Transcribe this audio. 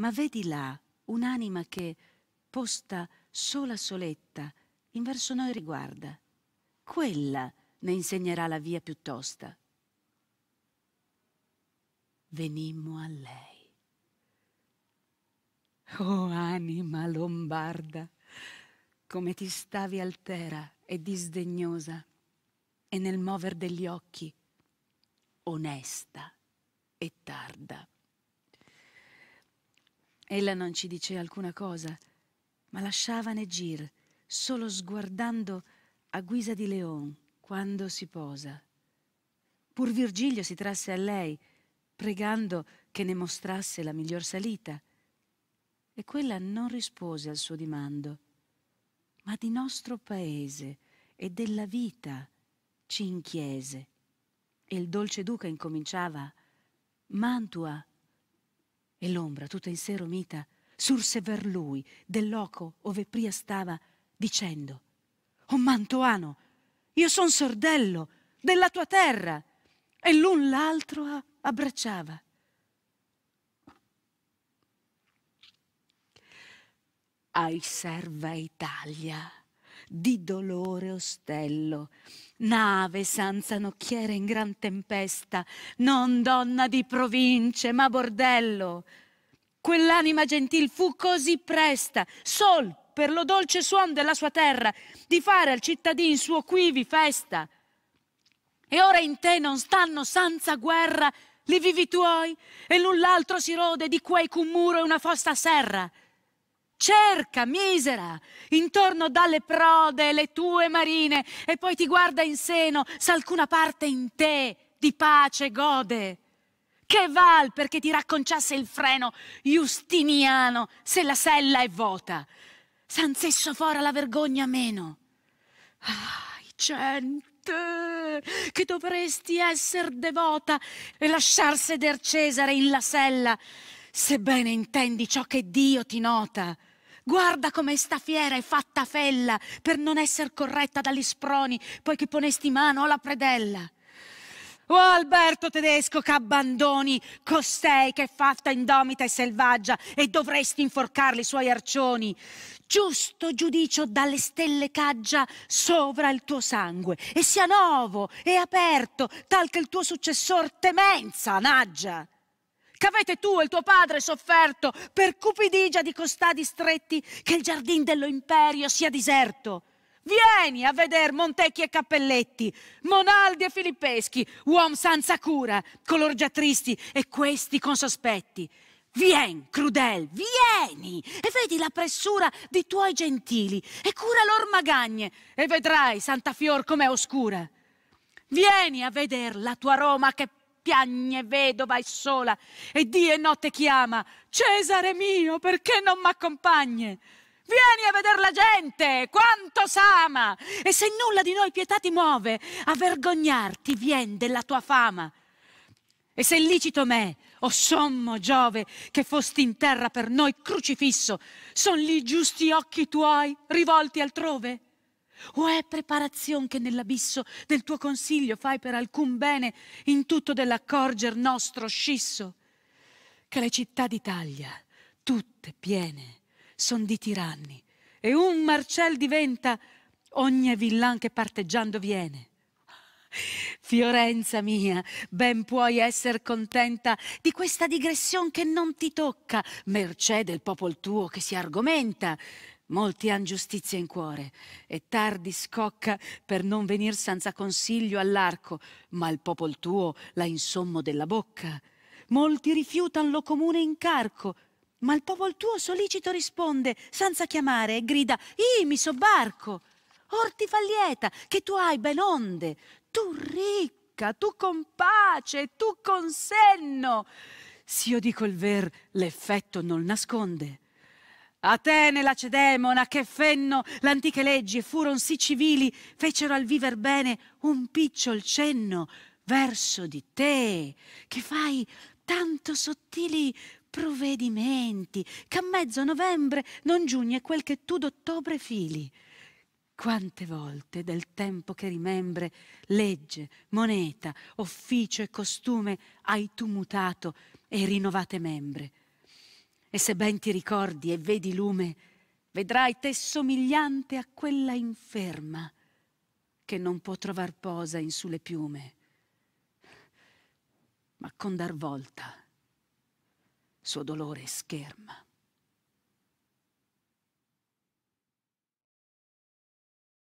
ma vedi là un'anima che, posta sola soletta, in verso noi riguarda. Quella ne insegnerà la via piuttosto. Venimmo a lei. Oh anima lombarda, come ti stavi altera e disdegnosa, e nel mover degli occhi, onesta e tarda. Ella non ci dice alcuna cosa, ma lasciava Negir solo sguardando a guisa di leon quando si posa. Pur Virgilio si trasse a lei, pregando che ne mostrasse la miglior salita, e quella non rispose al suo dimando, ma di nostro paese e della vita ci inchiese. E il dolce duca incominciava Mantua, e l'ombra tutta in sé romita surse ver lui del loco ove pria stava dicendo «O oh Mantoano, io son sordello della tua terra!» e l'un l'altro abbracciava. Ai serva Italia! di dolore ostello. Nave senza nocchiere in gran tempesta, non donna di province, ma bordello. Quell'anima gentil fu così presta, sol per lo dolce suon della sua terra, di fare al cittadin suo quivi festa. E ora in te non stanno senza guerra li vivi tuoi, e null'altro si rode di quei cun muro e una fossa serra cerca, misera, intorno dalle prode le tue marine e poi ti guarda in seno s'alcuna parte in te di pace gode. Che val perché ti racconciasse il freno justiniano se la sella è vuota? San sesso fora la vergogna meno. Ah, gente, che dovresti essere devota e lasciar seder Cesare in la sella, sebbene intendi ciò che Dio ti nota. Guarda come sta fiera e fatta fella per non esser corretta dagli sproni, poi che ponesti mano alla predella. O oh, Alberto tedesco che abbandoni costei che è fatta indomita e selvaggia e dovresti inforcarli i suoi arcioni. Giusto giudicio dalle stelle caggia sovra il tuo sangue e sia novo e aperto tal che il tuo successor temenza naggia che avete tu e il tuo padre sofferto per cupidigia di costadi stretti, che il giardin dello imperio sia deserto. Vieni a veder Montecchi e Cappelletti, Monaldi e Filippeschi, uom senza cura, color già tristi e questi con sospetti. Vien, crudel, vieni e vedi la pressura di tuoi gentili e cura lor magagne e vedrai, Santa Fior, com'è oscura. Vieni a veder la tua Roma che piagne vedova e sola, e di e notte chiama, Cesare mio, perché non m'accompagne? Vieni a veder la gente, quanto s'ama, e se nulla di noi pietà ti muove, a vergognarti vien della tua fama. E se licito me, o sommo Giove, che fosti in terra per noi crucifisso, son lì giusti occhi tuoi rivolti altrove? O è preparazione che nell'abisso del tuo consiglio fai per alcun bene in tutto dell'accorger nostro scisso? Che le città d'Italia, tutte piene, son di tiranni, e un marcel diventa ogni villan che parteggiando viene. Fiorenza mia, ben puoi esser contenta di questa digressione che non ti tocca, mercé del popol tuo che si argomenta. Molti han giustizia in cuore e tardi scocca per non venir senza consiglio all'arco, ma il popol tuo l'ha insommo della bocca. Molti rifiutan lo comune incarco, ma il popol tuo solicito risponde, senza chiamare, e grida, «Ih, mi sobbarco. Or ti fa lieta che tu hai ben onde, tu ricca, tu con pace, tu con senno. S'io dico il ver, l'effetto non nasconde. Atene lacedemona, che fenno l'antiche leggi e furon sì civili, fecero al viver bene un picciol cenno verso di te, che fai tanto sottili provvedimenti, che a mezzo novembre non giugne quel che tu d'ottobre fili. Quante volte del tempo che rimembre legge, moneta, officio e costume hai tu mutato e rinnovate membre e se ben ti ricordi e vedi lume, vedrai te somigliante a quella inferma che non può trovar posa in su le piume, ma con dar volta suo dolore scherma.